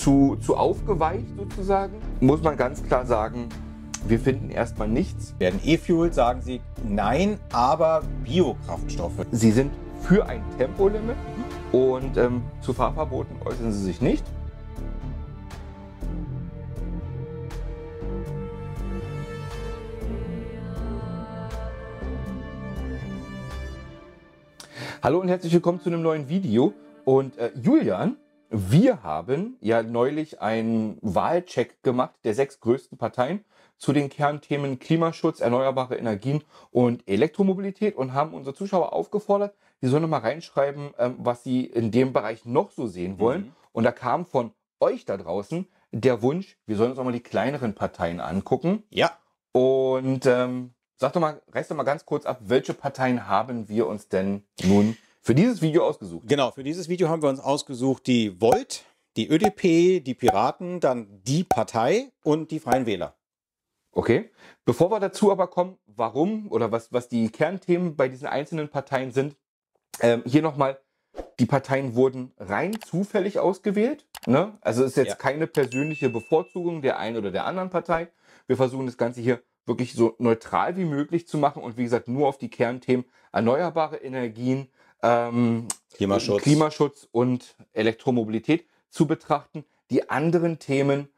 zu, zu aufgeweicht sozusagen, muss man ganz klar sagen, wir finden erstmal nichts. Werden E-Fuel, sagen Sie, nein, aber Biokraftstoffe. Sie sind für ein Tempolimit und ähm, zu Fahrverboten äußern Sie sich nicht. Hallo und herzlich willkommen zu einem neuen Video. Und äh, Julian wir haben ja neulich einen Wahlcheck gemacht der sechs größten Parteien zu den Kernthemen Klimaschutz, erneuerbare Energien und Elektromobilität und haben unsere Zuschauer aufgefordert, die sollen mal reinschreiben, ähm, was sie in dem Bereich noch so sehen wollen. Mhm. Und da kam von euch da draußen der Wunsch, wir sollen uns auch mal die kleineren Parteien angucken. Ja. Und ähm, sag doch mal, reiß doch mal ganz kurz ab, welche Parteien haben wir uns denn nun für dieses Video ausgesucht? Genau, für dieses Video haben wir uns ausgesucht die Volt, die ÖDP, die Piraten, dann die Partei und die Freien Wähler. Okay. Bevor wir dazu aber kommen, warum oder was, was die Kernthemen bei diesen einzelnen Parteien sind, ähm, hier nochmal, die Parteien wurden rein zufällig ausgewählt. Ne? Also ist jetzt ja. keine persönliche Bevorzugung der einen oder der anderen Partei. Wir versuchen das Ganze hier wirklich so neutral wie möglich zu machen und wie gesagt nur auf die Kernthemen erneuerbare Energien, ähm, Klimaschutz. Klimaschutz und Elektromobilität zu betrachten. Die anderen Themen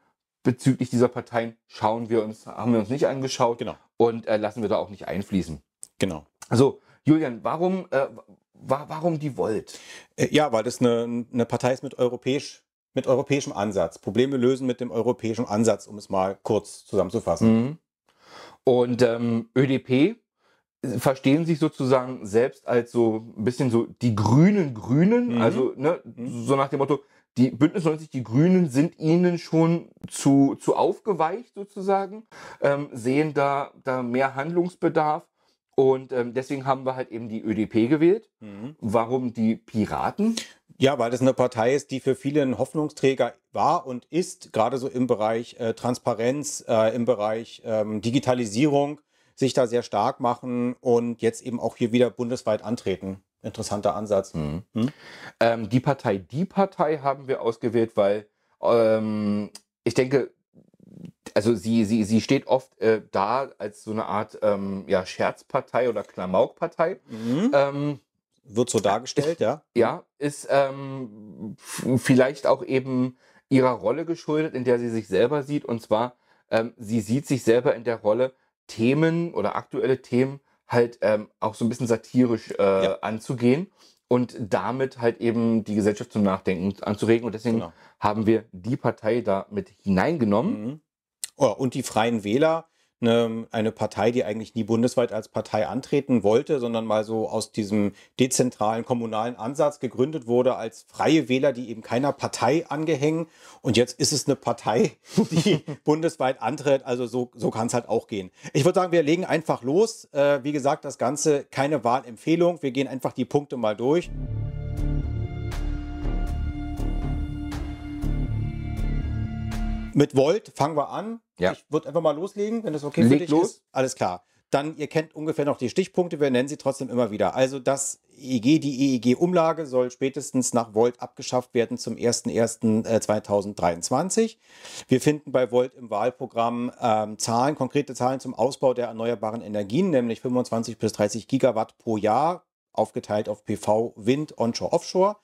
bezüglich dieser Parteien schauen wir uns, haben wir uns nicht angeschaut genau. und äh, lassen wir da auch nicht einfließen. Genau. Also, Julian, warum, äh, wa warum die Volt? Äh, ja, weil das eine, eine Partei ist mit europäisch mit europäischem Ansatz. Probleme lösen mit dem europäischen Ansatz, um es mal kurz zusammenzufassen. Mhm. Und ähm, ÖDP verstehen sich sozusagen selbst als so ein bisschen so die grünen Grünen, mhm. also ne, mhm. so nach dem Motto, die Bündnis 90, die Grünen sind ihnen schon zu, zu aufgeweicht sozusagen, ähm, sehen da, da mehr Handlungsbedarf und ähm, deswegen haben wir halt eben die ÖDP gewählt. Mhm. Warum die Piraten? Ja, weil das eine Partei ist, die für viele ein Hoffnungsträger war und ist, gerade so im Bereich äh, Transparenz, äh, im Bereich ähm, Digitalisierung sich da sehr stark machen und jetzt eben auch hier wieder bundesweit antreten. Interessanter Ansatz. Mhm. Hm? Ähm, die Partei, die Partei haben wir ausgewählt, weil ähm, ich denke, also sie, sie, sie steht oft äh, da als so eine Art ähm, ja, Scherzpartei oder Klamaukpartei. Mhm. Ähm, Wird so dargestellt, ja. Ja, ist ähm, vielleicht auch eben ihrer Rolle geschuldet, in der sie sich selber sieht. Und zwar, ähm, sie sieht sich selber in der Rolle, Themen oder aktuelle Themen halt ähm, auch so ein bisschen satirisch äh, ja. anzugehen und damit halt eben die Gesellschaft zum Nachdenken anzuregen. Und deswegen genau. haben wir die Partei da mit hineingenommen. Mhm. Oh, und die Freien Wähler eine, eine Partei, die eigentlich nie bundesweit als Partei antreten wollte, sondern mal so aus diesem dezentralen kommunalen Ansatz gegründet wurde als freie Wähler, die eben keiner Partei angehängen. Und jetzt ist es eine Partei, die bundesweit antritt. Also so, so kann es halt auch gehen. Ich würde sagen, wir legen einfach los. Äh, wie gesagt, das Ganze keine Wahlempfehlung. Wir gehen einfach die Punkte mal durch. Mit Volt fangen wir an. Ja. Ich würde einfach mal loslegen, wenn das okay Leg für dich los. ist. Alles klar. Dann, ihr kennt ungefähr noch die Stichpunkte, wir nennen sie trotzdem immer wieder. Also das EEG, die EEG-Umlage soll spätestens nach Volt abgeschafft werden zum 01.01.2023. Äh, wir finden bei Volt im Wahlprogramm ähm, Zahlen, konkrete Zahlen zum Ausbau der erneuerbaren Energien, nämlich 25 bis 30 Gigawatt pro Jahr, aufgeteilt auf PV, Wind, Onshore, Offshore.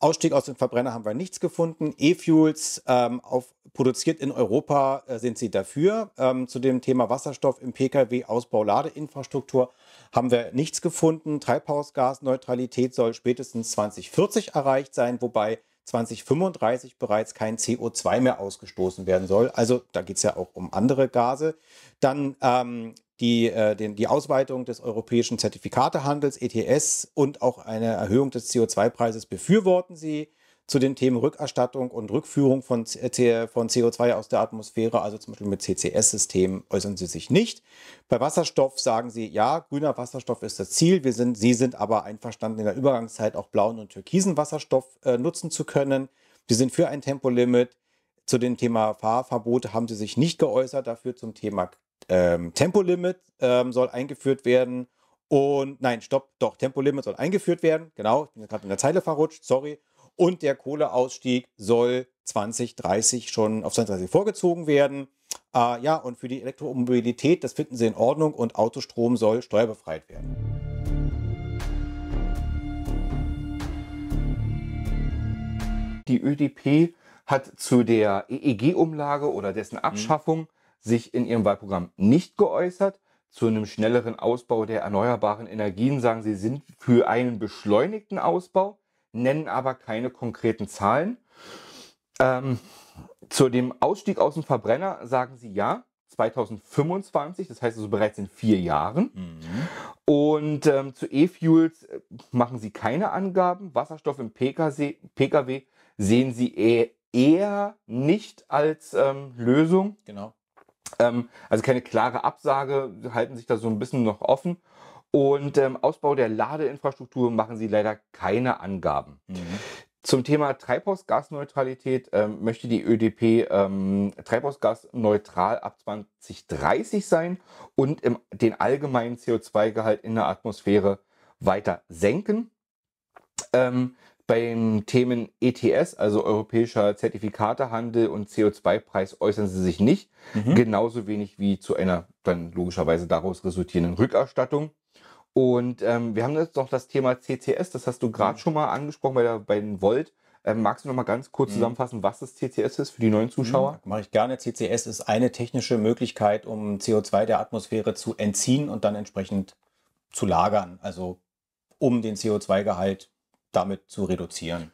Ausstieg aus dem Verbrenner haben wir nichts gefunden. E-Fuels ähm, auf, produziert in Europa äh, sind sie dafür. Ähm, zu dem Thema Wasserstoff im Pkw, Ausbau, Ladeinfrastruktur haben wir nichts gefunden. Treibhausgasneutralität soll spätestens 2040 erreicht sein, wobei 2035 bereits kein CO2 mehr ausgestoßen werden soll. Also da geht es ja auch um andere Gase. Dann ähm, die, äh, den, die Ausweitung des europäischen Zertifikatehandels, ETS, und auch eine Erhöhung des CO2-Preises befürworten sie. Zu den Themen Rückerstattung und Rückführung von, von CO2 aus der Atmosphäre, also zum Beispiel mit CCS-Systemen, äußern sie sich nicht. Bei Wasserstoff sagen sie, ja, grüner Wasserstoff ist das Ziel. Wir sind, sie sind aber einverstanden, in der Übergangszeit auch blauen und türkisen Wasserstoff äh, nutzen zu können. Sie sind für ein Tempolimit. Zu dem Thema Fahrverbote haben sie sich nicht geäußert, dafür zum Thema ähm, Tempolimit ähm, soll eingeführt werden. Und nein, stopp, doch, Tempolimit soll eingeführt werden. Genau, ich bin gerade in der Zeile verrutscht, sorry. Und der Kohleausstieg soll 2030 schon auf 2030 vorgezogen werden. Äh, ja, und für die Elektromobilität, das finden Sie in Ordnung und Autostrom soll steuerbefreit werden. Die ÖDP hat zu der EEG-Umlage oder dessen mhm. Abschaffung mhm sich in ihrem Wahlprogramm nicht geäußert. Zu einem schnelleren Ausbau der erneuerbaren Energien sagen sie, sind für einen beschleunigten Ausbau, nennen aber keine konkreten Zahlen. Ähm, zu dem Ausstieg aus dem Verbrenner sagen sie ja, 2025, das heißt also bereits in vier Jahren. Mhm. Und ähm, zu E-Fuels äh, machen sie keine Angaben. Wasserstoff im PKW sehen sie eher, eher nicht als ähm, Lösung. Genau. Ähm, also keine klare Absage, halten sich da so ein bisschen noch offen. Und ähm, Ausbau der Ladeinfrastruktur machen sie leider keine Angaben. Mhm. Zum Thema Treibhausgasneutralität ähm, möchte die ÖDP ähm, treibhausgasneutral ab 2030 sein und im, den allgemeinen CO2-Gehalt in der Atmosphäre weiter senken. Ähm, beim Themen ETS, also europäischer Zertifikatehandel und CO2-Preis, äußern sie sich nicht. Mhm. Genauso wenig wie zu einer dann logischerweise daraus resultierenden Rückerstattung. Und ähm, wir haben jetzt noch das Thema CCS, das hast du gerade mhm. schon mal angesprochen bei, der, bei den Volt. Ähm, magst du noch mal ganz kurz mhm. zusammenfassen, was das CCS ist für die neuen Zuschauer? Mhm, Mache ich gerne. CCS ist eine technische Möglichkeit, um CO2 der Atmosphäre zu entziehen und dann entsprechend zu lagern. Also um den CO2-Gehalt damit zu reduzieren.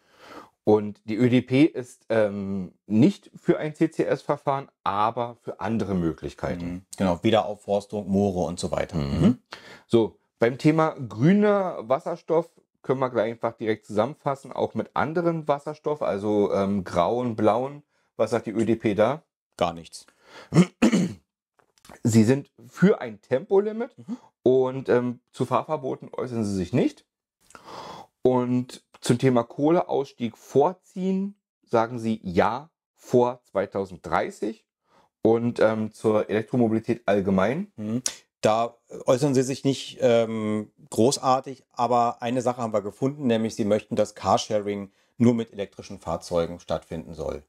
Und die ÖDP ist ähm, nicht für ein CCS-Verfahren, aber für andere Möglichkeiten. Mhm. Genau, Wiederaufforstung, Moore und so weiter. Mhm. mhm. So, beim Thema grüner Wasserstoff können wir gleich einfach direkt zusammenfassen, auch mit anderen Wasserstoff, also ähm, grauen, blauen. Was sagt die ÖDP da? Gar nichts. Sie sind für ein Tempolimit mhm. und ähm, zu Fahrverboten äußern sie sich nicht. Und zum Thema Kohleausstieg vorziehen, sagen Sie ja vor 2030. Und ähm, zur Elektromobilität allgemein? Mhm. Da äußern Sie sich nicht ähm, großartig, aber eine Sache haben wir gefunden, nämlich Sie möchten, dass Carsharing nur mit elektrischen Fahrzeugen stattfinden soll.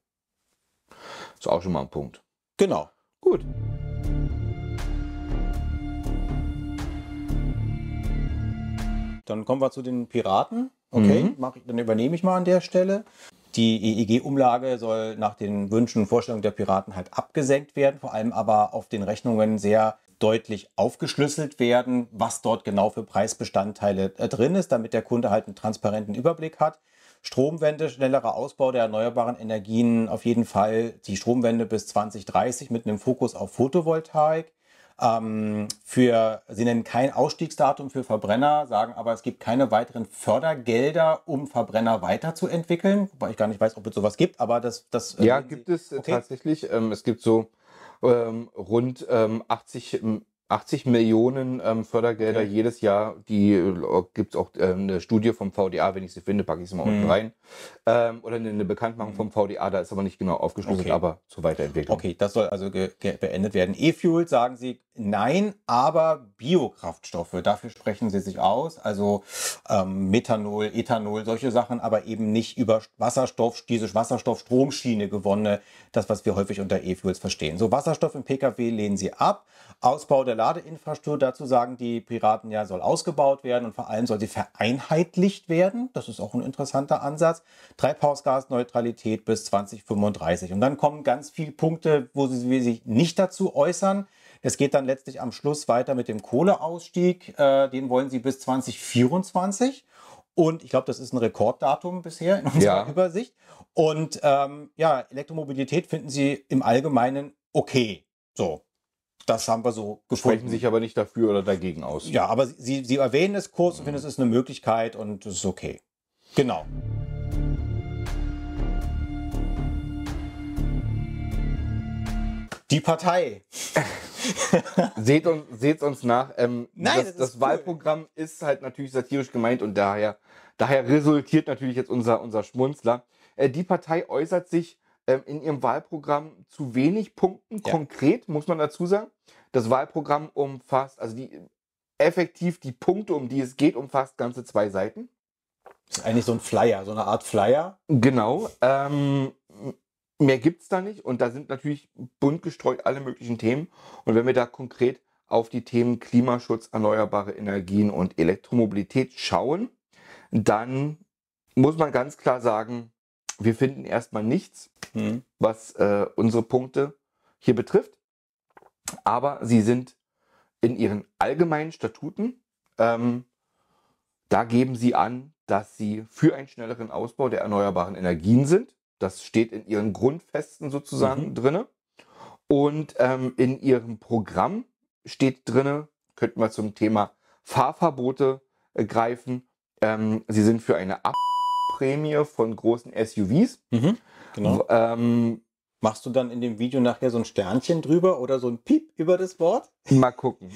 Das ist auch schon mal ein Punkt. Genau. Gut. dann kommen wir zu den Piraten. Okay, mhm. mach, dann übernehme ich mal an der Stelle. Die EEG-Umlage soll nach den Wünschen und Vorstellungen der Piraten halt abgesenkt werden, vor allem aber auf den Rechnungen sehr deutlich aufgeschlüsselt werden, was dort genau für Preisbestandteile äh, drin ist, damit der Kunde halt einen transparenten Überblick hat. Stromwende, schnellerer Ausbau der erneuerbaren Energien, auf jeden Fall die Stromwende bis 2030 mit einem Fokus auf Photovoltaik. Ähm, für, sie nennen kein Ausstiegsdatum für Verbrenner, sagen aber, es gibt keine weiteren Fördergelder, um Verbrenner weiterzuentwickeln. Wobei ich gar nicht weiß, ob es sowas gibt, aber das. das äh, ja, gibt sie, es okay. tatsächlich. Ähm, es gibt so ähm, rund ähm, 80 80 Millionen ähm, Fördergelder okay. jedes Jahr, die äh, gibt es auch äh, eine Studie vom VDA, wenn ich sie finde, packe ich sie mal mhm. unten hm. rein. Ähm, oder eine, eine Bekanntmachung mhm. vom VDA, da ist aber nicht genau aufgeschlüsselt, okay. aber zur Weiterentwicklung. Okay, das soll also beendet werden. E-Fuel sagen Sie nein, aber Biokraftstoffe, dafür sprechen Sie sich aus, also ähm, Methanol, Ethanol, solche Sachen, aber eben nicht über Wasserstoff, diese Wasserstoffstromschiene stromschiene gewonnene, das, was wir häufig unter E-Fuels verstehen. So, Wasserstoff im Pkw lehnen Sie ab, Ausbau der Ladeinfrastruktur. Dazu sagen die Piraten ja, soll ausgebaut werden und vor allem soll sie vereinheitlicht werden. Das ist auch ein interessanter Ansatz. Treibhausgasneutralität bis 2035. Und dann kommen ganz viele Punkte, wo sie sich nicht dazu äußern. Es geht dann letztlich am Schluss weiter mit dem Kohleausstieg. Äh, den wollen sie bis 2024. Und ich glaube, das ist ein Rekorddatum bisher in unserer ja. Übersicht. Und ähm, ja, Elektromobilität finden sie im Allgemeinen okay. So. Das haben wir so gefunden. Sprechen sich aber nicht dafür oder dagegen aus. Ja, aber sie, sie erwähnen es kurz mhm. und finden, es ist eine Möglichkeit und es ist okay. Genau. Die Partei. seht, uns, seht uns nach. Ähm, Nein, das, das, das Wahlprogramm cool. ist halt natürlich satirisch gemeint und daher, daher resultiert natürlich jetzt unser, unser Schmunzler. Äh, die Partei äußert sich ähm, in ihrem Wahlprogramm zu wenig Punkten. Ja. Konkret muss man dazu sagen, das Wahlprogramm umfasst, also die effektiv die Punkte, um die es geht, umfasst ganze zwei Seiten. Das ist eigentlich so ein Flyer, so eine Art Flyer. Genau. Ähm, mehr gibt es da nicht und da sind natürlich bunt gestreut alle möglichen Themen. Und wenn wir da konkret auf die Themen Klimaschutz, erneuerbare Energien und Elektromobilität schauen, dann muss man ganz klar sagen, wir finden erstmal nichts, mhm. was äh, unsere Punkte hier betrifft. Aber sie sind in ihren allgemeinen Statuten, ähm, da geben sie an, dass sie für einen schnelleren Ausbau der erneuerbaren Energien sind. Das steht in ihren Grundfesten sozusagen mhm. drinne. Und ähm, in ihrem Programm steht drin, könnten wir zum Thema Fahrverbote äh, greifen. Ähm, sie sind für eine Ab Prämie von großen SUVs. Mhm, genau. Ähm, Machst du dann in dem Video nachher so ein Sternchen drüber oder so ein Piep über das Wort? Mal gucken.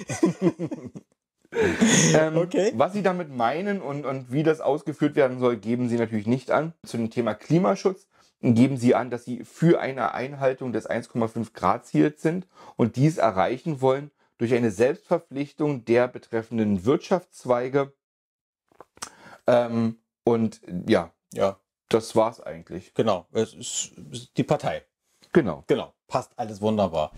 ähm, okay. Was sie damit meinen und, und wie das ausgeführt werden soll, geben sie natürlich nicht an. Zu dem Thema Klimaschutz geben sie an, dass sie für eine Einhaltung des 1,5 Grad Ziels sind und dies erreichen wollen durch eine Selbstverpflichtung der betreffenden Wirtschaftszweige ähm, und ja, ja, das war's eigentlich. Genau, es ist die Partei. Genau. Genau, passt alles wunderbar.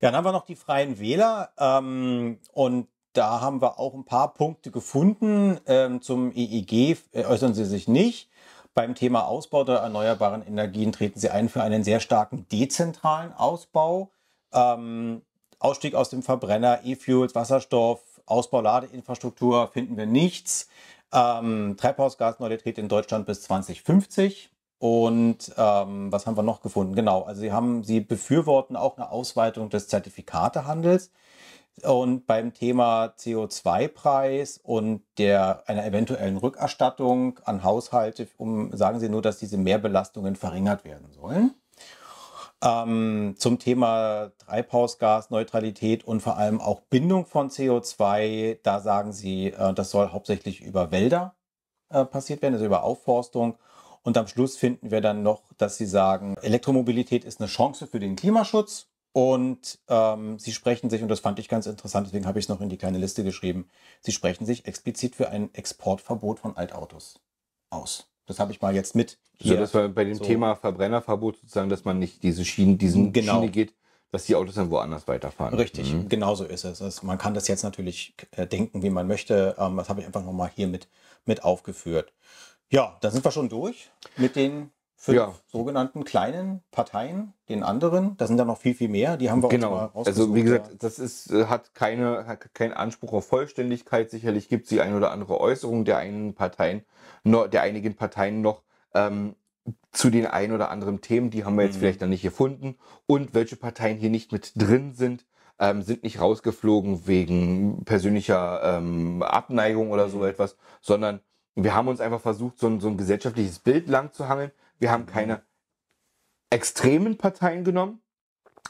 Ja, dann haben wir noch die Freien Wähler ähm, und da haben wir auch ein paar Punkte gefunden. Ähm, zum EEG äh, äußern sie sich nicht. Beim Thema Ausbau der erneuerbaren Energien treten sie ein für einen sehr starken dezentralen Ausbau. Ähm, Ausstieg aus dem Verbrenner, E-Fuels, Wasserstoff, Ausbau Ladeinfrastruktur finden wir nichts. Ähm, Treibhausgasneutralität in Deutschland bis 2050. Und ähm, was haben wir noch gefunden? Genau, also sie haben, sie befürworten auch eine Ausweitung des Zertifikatehandels. Und beim Thema CO2-Preis und der, einer eventuellen Rückerstattung an Haushalte, um, sagen Sie nur, dass diese Mehrbelastungen verringert werden sollen ähm, zum Thema Treibhausgasneutralität und vor allem auch Bindung von CO2. Da sagen Sie, äh, das soll hauptsächlich über Wälder äh, passiert werden, also über Aufforstung. Und am Schluss finden wir dann noch, dass Sie sagen, Elektromobilität ist eine Chance für den Klimaschutz. Und ähm, Sie sprechen sich, und das fand ich ganz interessant, deswegen habe ich es noch in die kleine Liste geschrieben, Sie sprechen sich explizit für ein Exportverbot von Altautos aus. Das habe ich mal jetzt mit. Hier. So, dass wir bei dem so. Thema Verbrennerverbot sozusagen, dass man nicht diese Schienen, diesen genau. Schiene geht, dass die Autos dann woanders weiterfahren. Richtig, mhm. genau so ist es. Also man kann das jetzt natürlich äh, denken, wie man möchte. Ähm, das habe ich einfach nochmal hier mit, mit aufgeführt. Ja, da sind wir schon durch mit den fünf ja. sogenannten kleinen Parteien, den anderen. Da sind dann noch viel, viel mehr. Die haben wir genau. auch mal Also wie gesagt, das ist, äh, hat, keine, hat keinen Anspruch auf Vollständigkeit. Sicherlich gibt es die ein oder andere Äußerung der einen Parteien, der einigen Parteien noch. Ähm, zu den ein oder anderen Themen, die haben wir jetzt mhm. vielleicht noch nicht gefunden. Und welche Parteien hier nicht mit drin sind, ähm, sind nicht rausgeflogen wegen persönlicher ähm, Abneigung oder so mhm. etwas, sondern wir haben uns einfach versucht, so ein, so ein gesellschaftliches Bild lang zu hangeln, wir haben keine extremen Parteien genommen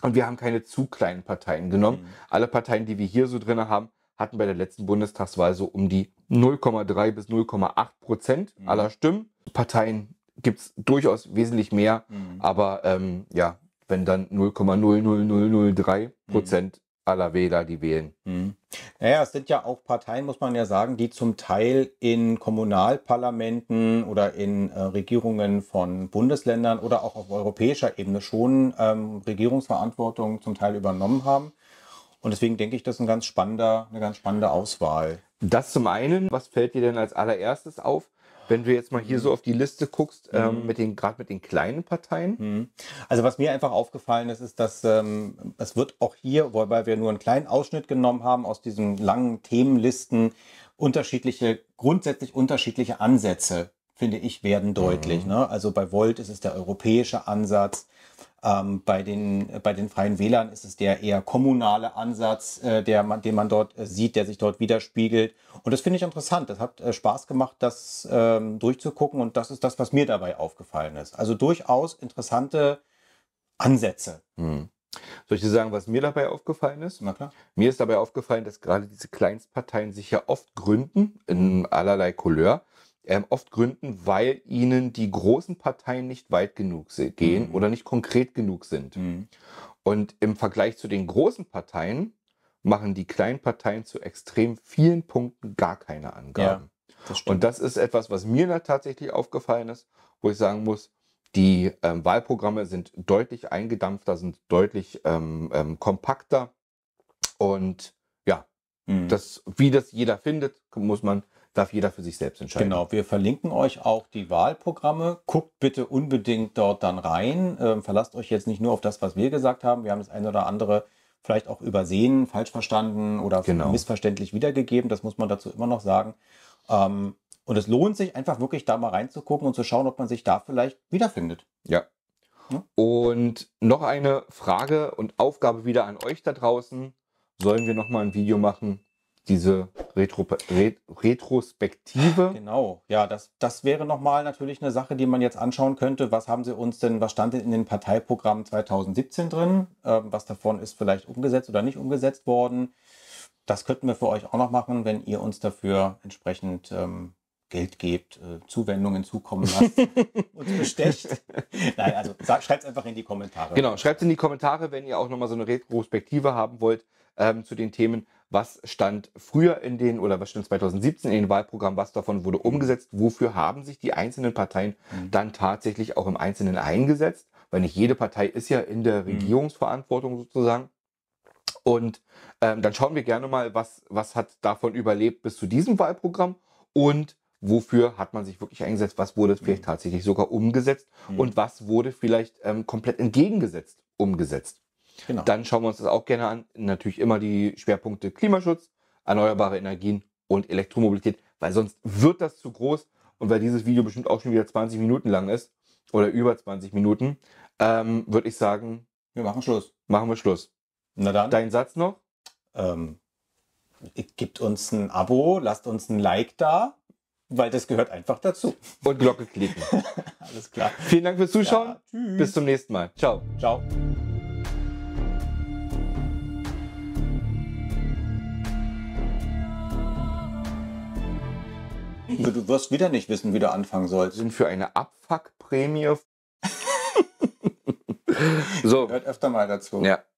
und wir haben keine zu kleinen Parteien genommen. Mhm. Alle Parteien, die wir hier so drin haben, hatten bei der letzten Bundestagswahl so um die 0,3 bis 0,8 Prozent mhm. aller Stimmen. Parteien gibt es durchaus wesentlich mehr, mhm. aber ähm, ja, wenn dann 0,00003 mhm. Prozent aller Wähler, die wählen. Mhm. Naja, es sind ja auch Parteien, muss man ja sagen, die zum Teil in Kommunalparlamenten oder in äh, Regierungen von Bundesländern oder auch auf europäischer Ebene schon ähm, Regierungsverantwortung zum Teil übernommen haben. Und deswegen denke ich, das ist ein ganz spannender, eine ganz spannende Auswahl. Das zum einen, was fällt dir denn als allererstes auf? wenn du jetzt mal hier mhm. so auf die Liste guckst, ähm, mhm. mit den, gerade mit den kleinen Parteien? Mhm. Also was mir einfach aufgefallen ist, ist, dass ähm, es wird auch hier, wobei wir nur einen kleinen Ausschnitt genommen haben aus diesen langen Themenlisten, unterschiedliche, grundsätzlich unterschiedliche Ansätze, finde ich, werden deutlich. Mhm. Ne? Also bei Volt ist es der europäische Ansatz. Ähm, bei, den, bei den Freien Wählern ist es der eher kommunale Ansatz, äh, der man, den man dort äh, sieht, der sich dort widerspiegelt. Und das finde ich interessant. Das hat äh, Spaß gemacht, das ähm, durchzugucken. Und das ist das, was mir dabei aufgefallen ist. Also durchaus interessante Ansätze. Hm. Soll ich dir sagen, was mir dabei aufgefallen ist? Na klar. Mir ist dabei aufgefallen, dass gerade diese Kleinstparteien sich ja oft gründen in allerlei Couleur ähm, oft gründen, weil ihnen die großen Parteien nicht weit genug gehen mhm. oder nicht konkret genug sind. Mhm. Und im Vergleich zu den großen Parteien machen die kleinen Parteien zu extrem vielen Punkten gar keine Angaben. Ja, das und das ist etwas, was mir da tatsächlich aufgefallen ist, wo ich sagen muss, die ähm, Wahlprogramme sind deutlich eingedampfter, sind deutlich ähm, ähm kompakter und Mhm. Das, wie das jeder findet, muss man, darf jeder für sich selbst entscheiden. Genau, wir verlinken euch auch die Wahlprogramme. Guckt bitte unbedingt dort dann rein. Ähm, verlasst euch jetzt nicht nur auf das, was wir gesagt haben. Wir haben das eine oder andere vielleicht auch übersehen, falsch verstanden oder genau. missverständlich wiedergegeben. Das muss man dazu immer noch sagen. Ähm, und es lohnt sich einfach wirklich da mal reinzugucken und zu schauen, ob man sich da vielleicht wiederfindet. Ja. Hm? Und noch eine Frage und Aufgabe wieder an euch da draußen sollen wir nochmal ein Video machen, diese Retro, Retrospektive. Genau, ja, das, das wäre nochmal natürlich eine Sache, die man jetzt anschauen könnte. Was haben sie uns denn, was stand denn in den Parteiprogrammen 2017 drin? Ähm, was davon ist vielleicht umgesetzt oder nicht umgesetzt worden? Das könnten wir für euch auch noch machen, wenn ihr uns dafür entsprechend ähm, Geld gebt, äh, Zuwendungen zukommen lasst, uns bestecht. Nein, also schreibt es einfach in die Kommentare. Genau, schreibt es in die Kommentare, wenn ihr auch nochmal so eine Retrospektive haben wollt ähm, zu den Themen, was stand früher in den oder was stand 2017 in den Wahlprogrammen, was davon wurde umgesetzt, wofür haben sich die einzelnen Parteien mhm. dann tatsächlich auch im Einzelnen eingesetzt, weil nicht jede Partei ist ja in der mhm. Regierungsverantwortung sozusagen. Und ähm, dann schauen wir gerne mal, was, was hat davon überlebt bis zu diesem Wahlprogramm und wofür hat man sich wirklich eingesetzt, was wurde mhm. vielleicht tatsächlich sogar umgesetzt mhm. und was wurde vielleicht ähm, komplett entgegengesetzt umgesetzt. Genau. Dann schauen wir uns das auch gerne an. Natürlich immer die Schwerpunkte Klimaschutz, erneuerbare Energien und Elektromobilität, weil sonst wird das zu groß und weil dieses Video bestimmt auch schon wieder 20 Minuten lang ist oder über 20 Minuten, ähm, würde ich sagen, wir machen Schluss. Machen wir Schluss. Na dann. Dein Satz noch? Ähm, gebt uns ein Abo, lasst uns ein Like da, weil das gehört einfach dazu. Und Glocke klicken. Alles klar. Vielen Dank fürs Zuschauen. Ja, Bis zum nächsten Mal. Ciao. Ciao. du, du wirst wieder nicht wissen, wie du anfangen sollst. Sind für eine Abfuckprämie. so. Hört öfter mal dazu. Ja.